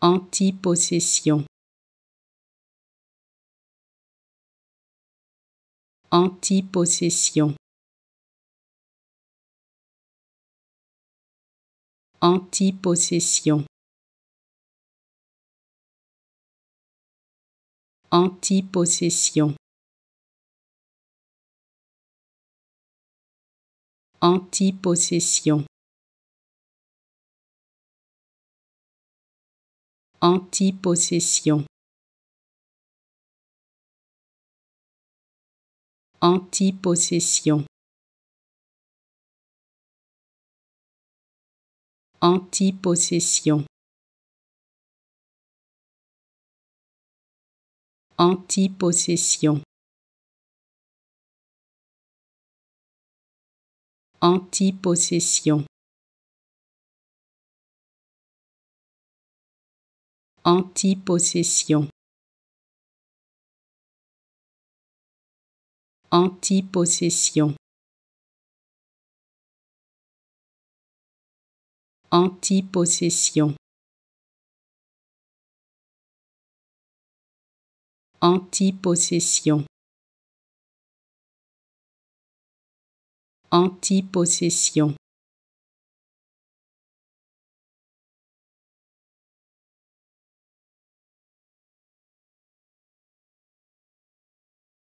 Antipossession. Antipossession. Antipossession. Antipossession. Antipossession. Antipossession. Antipossession. Antipossession. Antipossession. Antipossession. Antipossession. Antipossession. Antipossession. Antipossession. Antipossession.